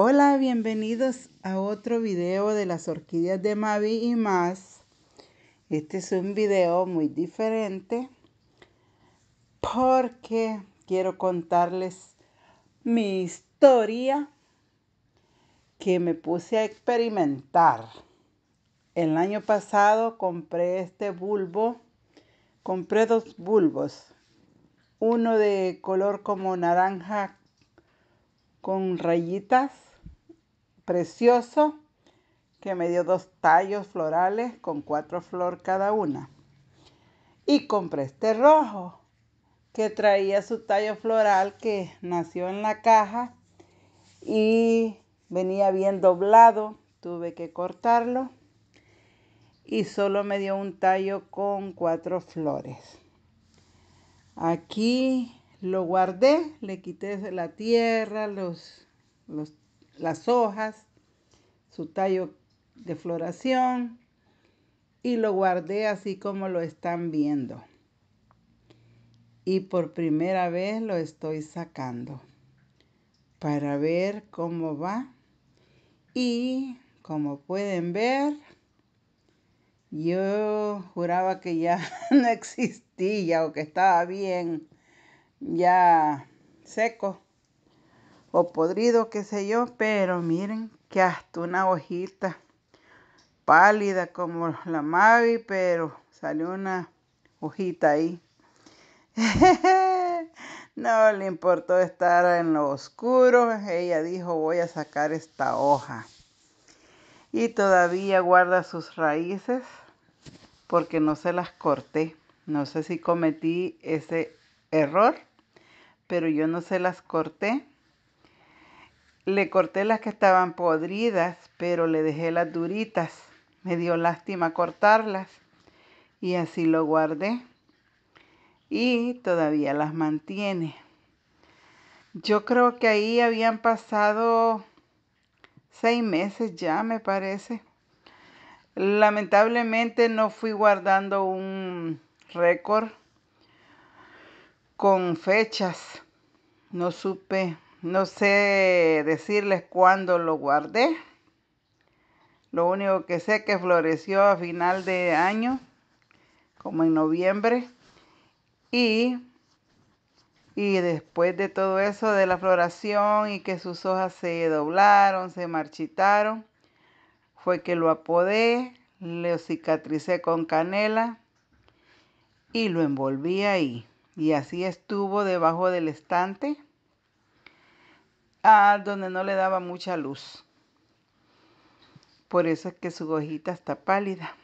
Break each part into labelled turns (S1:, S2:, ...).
S1: Hola, bienvenidos a otro video de las orquídeas de Mavi y más. Este es un video muy diferente porque quiero contarles mi historia que me puse a experimentar. El año pasado compré este bulbo, compré dos bulbos, uno de color como naranja con rayitas precioso que me dio dos tallos florales con cuatro flor cada una. Y compré este rojo que traía su tallo floral que nació en la caja y venía bien doblado, tuve que cortarlo y solo me dio un tallo con cuatro flores. Aquí lo guardé, le quité la tierra, los, los las hojas, su tallo de floración y lo guardé así como lo están viendo. Y por primera vez lo estoy sacando para ver cómo va. Y como pueden ver, yo juraba que ya no existía o que estaba bien, ya seco o podrido, qué sé yo, pero miren que hasta una hojita pálida como la Mavi, pero salió una hojita ahí. no le importó estar en lo oscuro, ella dijo voy a sacar esta hoja. Y todavía guarda sus raíces porque no se las corté. No sé si cometí ese error, pero yo no se las corté le corté las que estaban podridas, pero le dejé las duritas. Me dio lástima cortarlas y así lo guardé. Y todavía las mantiene. Yo creo que ahí habían pasado seis meses ya, me parece. Lamentablemente no fui guardando un récord con fechas. No supe no sé decirles cuándo lo guardé. Lo único que sé que floreció a final de año, como en noviembre. Y, y después de todo eso de la floración y que sus hojas se doblaron, se marchitaron, fue que lo apodé, lo cicatricé con canela y lo envolví ahí. Y así estuvo debajo del estante Ah, donde no le daba mucha luz. Por eso es que su hojita está pálida.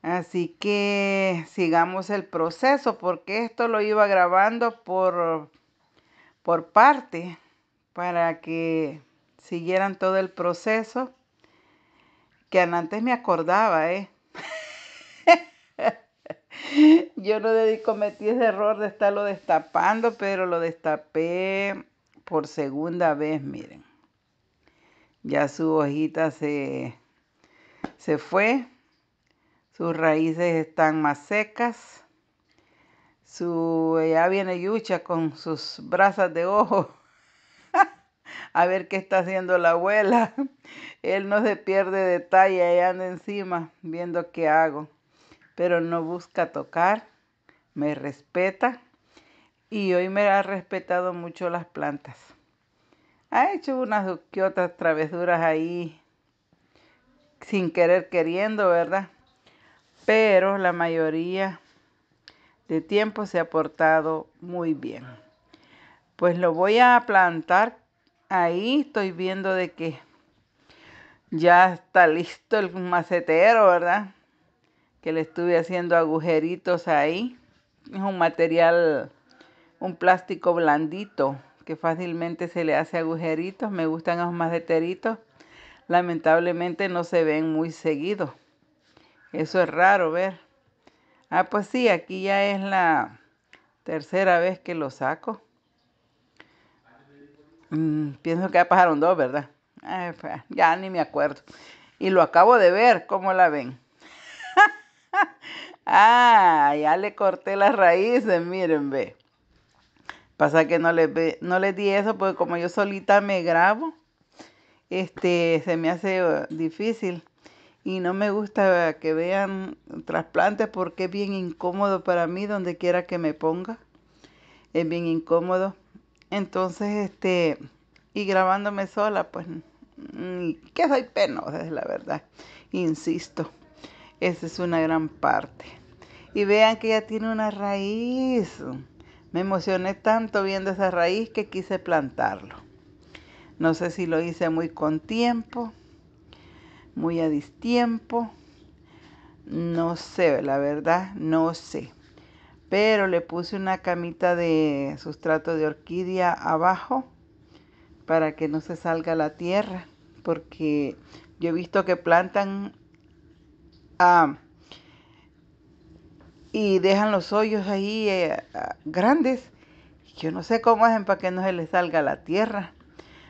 S1: Así que sigamos el proceso porque esto lo iba grabando por, por parte para que siguieran todo el proceso que antes me acordaba, ¿eh? Yo no cometí ese error de estarlo destapando, pero lo destapé por segunda vez, miren. Ya su hojita se, se fue, sus raíces están más secas, su, ya viene Yucha con sus brasas de ojo a ver qué está haciendo la abuela. Él no se pierde detalle, ahí anda encima viendo qué hago. Pero no busca tocar, me respeta y hoy me ha respetado mucho las plantas. Ha hecho unas que otras travesuras ahí sin querer queriendo, ¿verdad? Pero la mayoría de tiempo se ha portado muy bien. Pues lo voy a plantar ahí, estoy viendo de que ya está listo el macetero, ¿verdad? Que le estuve haciendo agujeritos ahí. Es un material un plástico blandito que fácilmente se le hace agujeritos. Me gustan los más maceteritos. Lamentablemente no se ven muy seguido. Eso es raro ver. Ah, pues sí, aquí ya es la tercera vez que lo saco. Mm, pienso que ya pasaron dos, ¿verdad? Pues, ya ni me acuerdo. Y lo acabo de ver, ¿cómo la ven? ah, ya le corté las raíces, miren, ve. Pasa que no les, no les di eso porque como yo solita me grabo, este, se me hace uh, difícil. Y no me gusta que vean trasplantes porque es bien incómodo para mí donde quiera que me ponga. Es bien incómodo. Entonces, este, y grabándome sola, pues, mm, que soy penosa, es la verdad. Insisto, esa es una gran parte. Y vean que ya tiene una raíz. Me emocioné tanto viendo esa raíz que quise plantarlo. No sé si lo hice muy con tiempo, muy a distiempo. No sé, la verdad, no sé. Pero le puse una camita de sustrato de orquídea abajo para que no se salga la tierra. Porque yo he visto que plantan a ah, y dejan los hoyos ahí eh, grandes. Yo no sé cómo hacen para que no se les salga la tierra.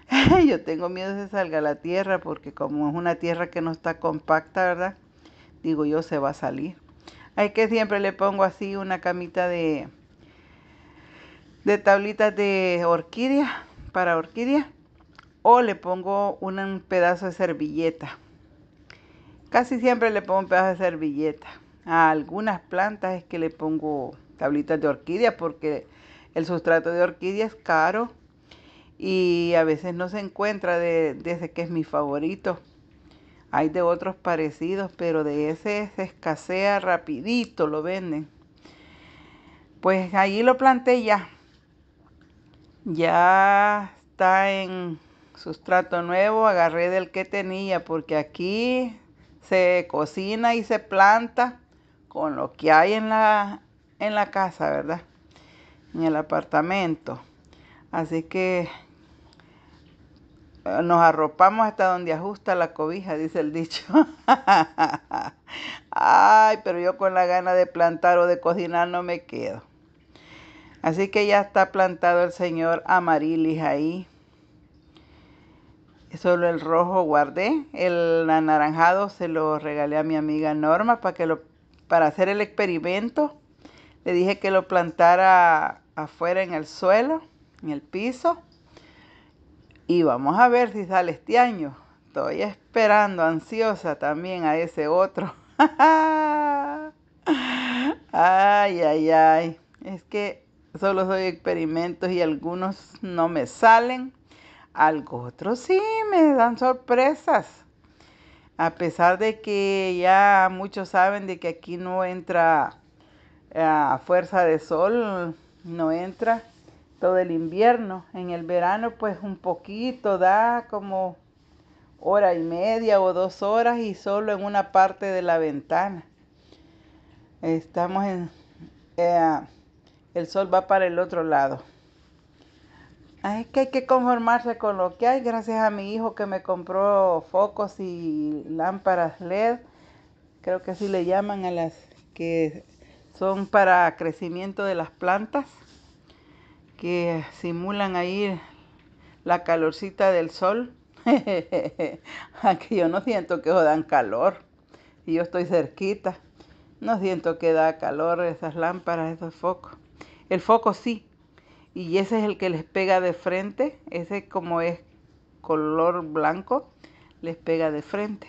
S1: Yo tengo miedo de que salga la tierra porque como es una tierra que no está compacta, ¿verdad? Digo yo, se va a salir. Hay que siempre le pongo así una camita de, de tablitas de orquídea, para orquídea, o le pongo un pedazo de servilleta. Casi siempre le pongo un pedazo de servilleta a algunas plantas es que le pongo tablitas de orquídea porque el sustrato de orquídea es caro y a veces no se encuentra de, que es mi favorito. Hay de otros parecidos, pero de ese se escasea rapidito, lo venden. Pues allí lo planté ya. Ya está en sustrato nuevo, agarré del que tenía porque aquí se cocina y se planta con lo que hay en la, en la casa, ¿verdad? En el apartamento. Así que eh, nos arropamos hasta donde ajusta la cobija, dice el dicho. Ay, pero yo con la gana de plantar o de cocinar no me quedo. Así que ya está plantado el señor amarilis ahí. Solo el rojo guardé. El anaranjado se lo regalé a mi amiga Norma para que lo para hacer el experimento. Le dije que lo plantara afuera en el suelo, en el piso. Y vamos a ver si sale este año. Estoy esperando, ansiosa también a ese otro. ay, ay, ay. Es que solo soy experimentos y algunos no me salen. Algo otro sí me dan sorpresas a pesar de que ya muchos saben de que aquí no entra a ah, fuerza de sol, no entra todo el invierno. En el verano pues un poquito, da como hora y media o dos horas y solo en una parte de la ventana. Estamos en... Eh, el sol va para el otro lado. Es que hay que conformarse con lo que hay. Gracias a mi hijo que me compró focos y lámparas LED, creo que así le llaman a las que son para crecimiento de las plantas, que simulan ahí la calorcita del sol. Aquí yo no siento que dan calor y yo estoy cerquita. No siento que da calor esas lámparas, esos focos. El foco sí, y ese es el que les pega de frente, ese como es color blanco, les pega de frente.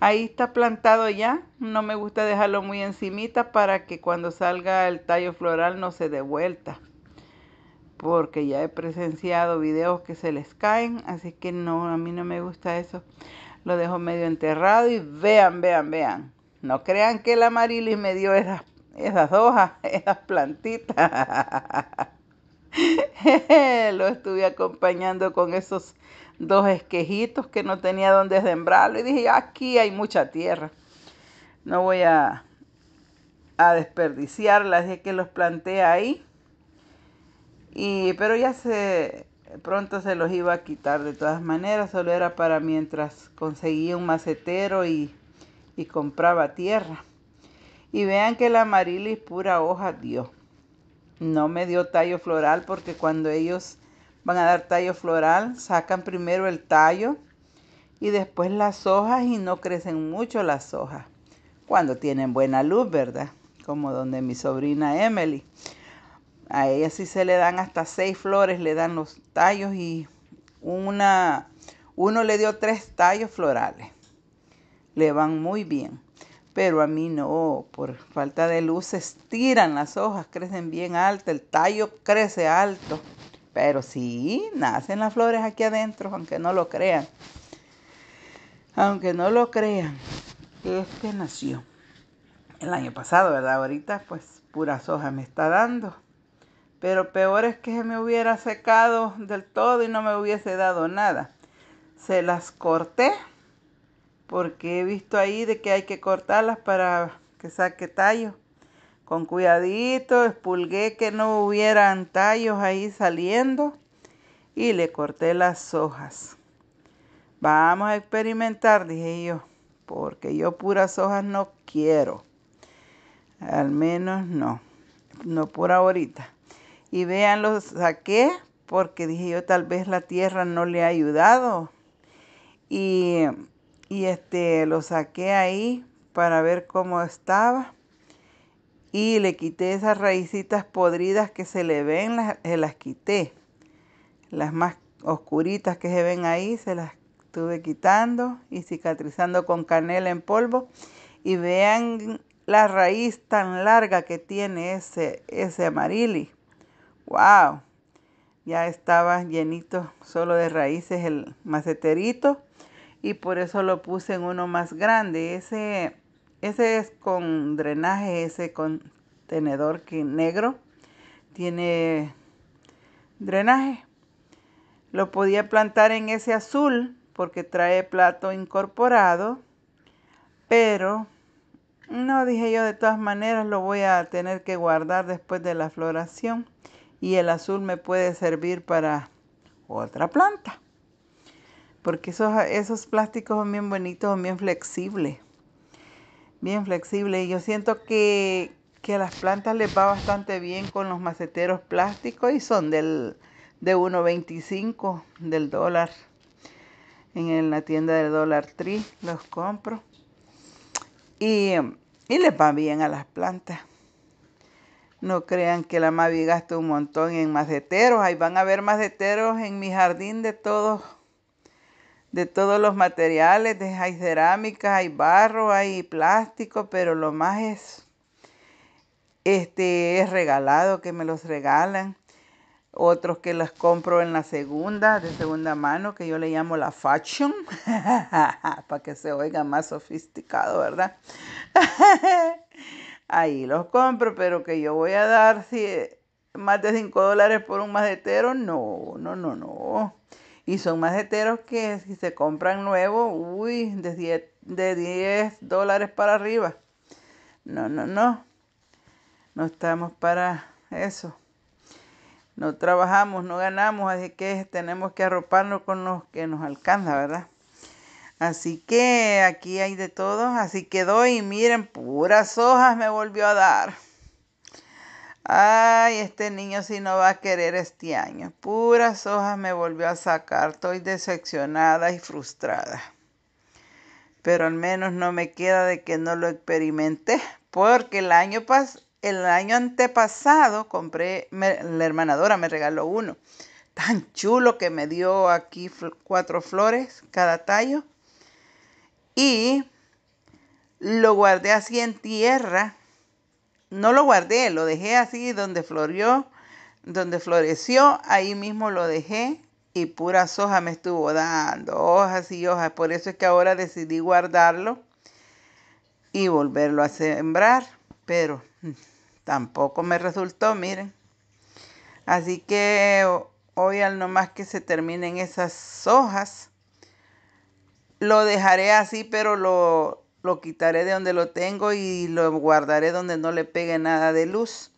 S1: Ahí está plantado ya, no me gusta dejarlo muy encimita para que cuando salga el tallo floral no se dé vuelta, porque ya he presenciado videos que se les caen, así que no, a mí no me gusta eso. Lo dejo medio enterrado y vean, vean, vean. No crean que el amarillo me dio esas, esas hojas, esas plantitas. lo estuve acompañando con esos dos esquejitos que no tenía donde sembrarlo y dije, aquí hay mucha tierra, no voy a, a desperdiciarla, que los planté ahí, y, pero ya se, pronto se los iba a quitar de todas maneras, solo era para mientras conseguía un macetero y, compraba tierra. Y vean que la amarilis pura hoja dio no me dio tallo floral porque cuando ellos van a dar tallo floral, sacan primero el tallo y después las hojas y no crecen mucho las hojas. Cuando tienen buena luz, ¿verdad? Como donde mi sobrina Emily. A ella sí se le dan hasta seis flores, le dan los tallos y una, uno le dio tres tallos florales. Le van muy bien. Pero a mí no, por falta de luz se estiran las hojas, crecen bien alto, el tallo crece alto. Pero sí, nacen las flores aquí adentro, aunque no lo crean. Aunque no lo crean, este nació el año pasado, ¿verdad? Ahorita pues puras hojas me está dando. Pero peor es que se me hubiera secado del todo y no me hubiese dado nada. Se las corté porque he visto ahí de que hay que cortarlas para que saque tallo. Con cuidadito espulgué que no hubieran tallos ahí saliendo y le corté las hojas. Vamos a experimentar, dije yo, porque yo puras hojas no quiero. Al menos no, no por ahorita. Y vean, lo saqué porque dije yo tal vez la tierra no le ha ayudado. Y y este lo saqué ahí para ver cómo estaba y le quité esas raícitas podridas que se le ven, las, se las quité. Las más oscuritas que se ven ahí se las estuve quitando y cicatrizando con canela en polvo y vean la raíz tan larga que tiene ese ese amarili. Wow. Ya estaba llenito solo de raíces el maceterito y por eso lo puse en uno más grande. Ese, ese es con drenaje, ese contenedor que negro tiene drenaje. Lo podía plantar en ese azul porque trae plato incorporado, pero no dije yo de todas maneras lo voy a tener que guardar después de la floración y el azul me puede servir para otra planta porque esos, esos plásticos son bien bonitos, son bien flexibles, bien flexibles. Y yo siento que, que a las plantas les va bastante bien con los maceteros plásticos y son del, de 1.25 del dólar. En la tienda del dólar Tree los compro. Y, y les va bien a las plantas. No crean que la Mavi gasta un montón en maceteros. Ahí van a ver maceteros en mi jardín de todos de todos los materiales, hay cerámica, hay barro, hay plástico, pero lo más es, este, es regalado, que me los regalan. Otros que los compro en la segunda, de segunda mano, que yo le llamo la fashion, para que se oiga más sofisticado, ¿verdad? Ahí los compro, pero que yo voy a dar si, más de 5 dólares por un masetero, no, no, no, no. Y son más heteros que si se compran nuevos, uy, de 10, de dólares para arriba. No, no, no. No estamos para eso. No trabajamos, no ganamos, así que tenemos que arroparnos con los que nos alcanza, ¿verdad? Así que aquí hay de todo. Así que doy y miren, puras hojas me volvió a dar. Ay, este niño si no va a querer este año. Puras hojas me volvió a sacar. Estoy decepcionada y frustrada. Pero al menos no me queda de que no lo experimenté. Porque el año, pas el año antepasado compré, la hermanadora me regaló uno. Tan chulo que me dio aquí cuatro flores cada tallo. Y lo guardé así en tierra no lo guardé, lo dejé así donde florió, donde floreció, ahí mismo lo dejé y pura soja me estuvo dando, hojas y hojas. Por eso es que ahora decidí guardarlo y volverlo a sembrar, pero mm, tampoco me resultó, miren. Así que hoy al no más que se terminen esas hojas, lo dejaré así, pero lo, lo quitaré de donde lo tengo y lo guardaré donde no le pegue nada de luz.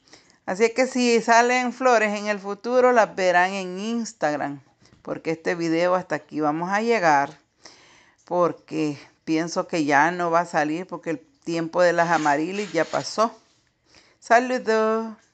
S1: Así que si salen flores en el futuro, las verán en Instagram, porque este video hasta aquí vamos a llegar, porque pienso que ya no va a salir, porque el tiempo de las amarillas ya pasó. Saludos.